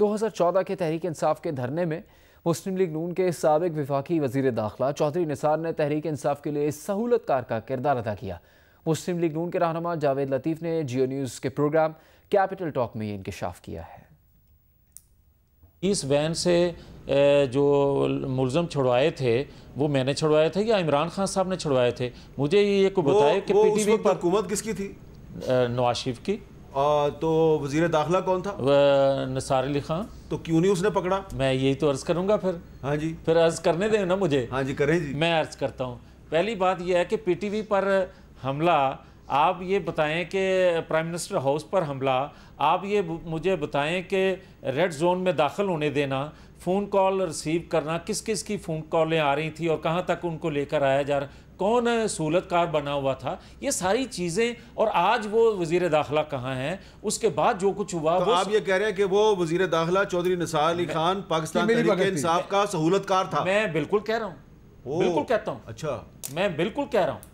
2014 के तहरीक इंसाफ के धरने में मुस्लिम लीग नून के सबक विफाकी वजीर दाखिला चौधरी निसार ने तहरीक इंसाफ के लिए सहूलतकार का किरदार अदा किया मुस्लिम लीग नून के रहनमा जावेद लतीफ़ ने जियो न्यूज़ के प्रोग्राम कैपिटल टॉक में ये इंकशाफ किया है इस वैन से जो मुलम छुड़वाए थे वो मैंने छुड़वाए थे या इमरान खान साहब ने छुड़वाए थे मुझे ये को बताया कि पीटीवी पर हुकूमत किसकी थी नवाज शरीफ की आ, तो वजीर दाखिला कौन था नसार अली खान तो क्यों नहीं उसने पकड़ा मैं यही तो अर्ज़ करूंगा फिर हाँ जी फिर अर्ज़ करने दें ना मुझे हाँ जी करें जी मैं अर्ज़ करता हूँ पहली बात यह है कि पीटीवी पर हमला आप ये बताएं कि प्राइम मिनिस्टर हाउस पर हमला आप ये मुझे बताएं कि रेड जोन में दाखिल होने देना फ़ोन कॉल रिसीव करना किस किस की फ़ोन कॉलें आ रही थी और कहाँ तक उनको लेकर आया जा रहा कौन सहूलतकार बना हुआ था ये सारी चीज़ें और आज वो वजीर दाखिला कहाँ हैं उसके बाद जो कुछ हुआ तो आप ये कह रहे हैं कि वो वजीर दाखिला चौधरी निसार अली खान पाकिस्तान इंसाफ का सहूलतकार था मैं बिल्कुल कह रहा हूँ बिल्कुल कहता हूँ अच्छा मैं बिल्कुल कह रहा हूँ